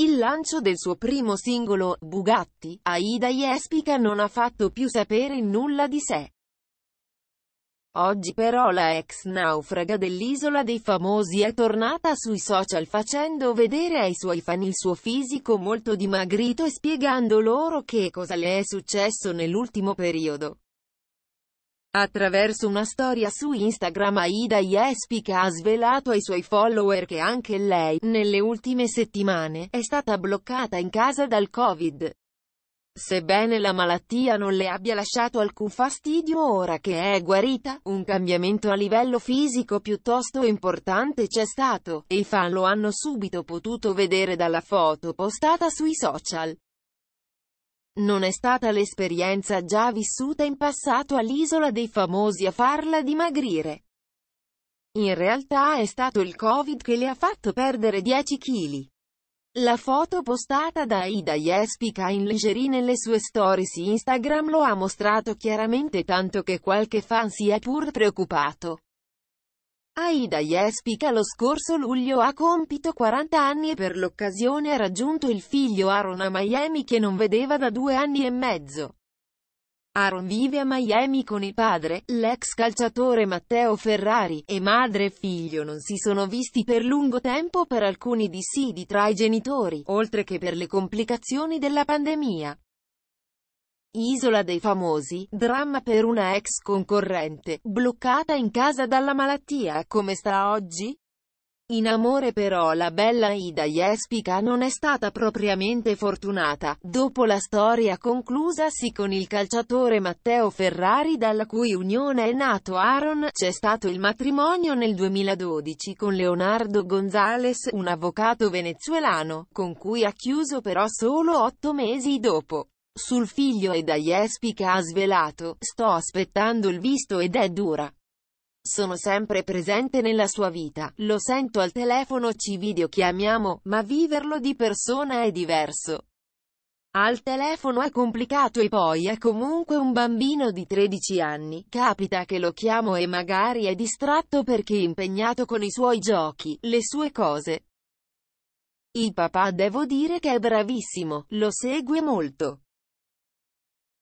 Il lancio del suo primo singolo, Bugatti, Aida Jespica non ha fatto più sapere nulla di sé. Oggi però la ex naufraga dell'Isola dei Famosi è tornata sui social facendo vedere ai suoi fan il suo fisico molto dimagrito e spiegando loro che cosa le è successo nell'ultimo periodo. Attraverso una storia su Instagram Aida Jespica ha svelato ai suoi follower che anche lei, nelle ultime settimane, è stata bloccata in casa dal Covid. Sebbene la malattia non le abbia lasciato alcun fastidio ora che è guarita, un cambiamento a livello fisico piuttosto importante c'è stato, e i fan lo hanno subito potuto vedere dalla foto postata sui social. Non è stata l'esperienza già vissuta in passato all'isola dei famosi a farla dimagrire. In realtà è stato il Covid che le ha fatto perdere 10 kg. La foto postata da Ida Jespica in lingerie nelle sue stories Instagram lo ha mostrato chiaramente tanto che qualche fan si è pur preoccupato. Aida Jespica eh, lo scorso luglio ha compito 40 anni e per l'occasione ha raggiunto il figlio Aaron a Miami che non vedeva da due anni e mezzo. Aaron vive a Miami con il padre, l'ex calciatore Matteo Ferrari, e madre e figlio non si sono visti per lungo tempo per alcuni dissidi tra i genitori, oltre che per le complicazioni della pandemia. Isola dei famosi, dramma per una ex concorrente, bloccata in casa dalla malattia, come sta oggi? In amore però la bella Ida Jespica non è stata propriamente fortunata, dopo la storia conclusasi con il calciatore Matteo Ferrari dalla cui unione è nato Aaron, c'è stato il matrimonio nel 2012 con Leonardo Gonzales, un avvocato venezuelano, con cui ha chiuso però solo otto mesi dopo sul figlio e ed Aiespica ha svelato, sto aspettando il visto ed è dura. Sono sempre presente nella sua vita, lo sento al telefono, ci videochiamiamo, ma viverlo di persona è diverso. Al telefono è complicato e poi è comunque un bambino di 13 anni, capita che lo chiamo e magari è distratto perché è impegnato con i suoi giochi, le sue cose. Il papà devo dire che è bravissimo, lo segue molto.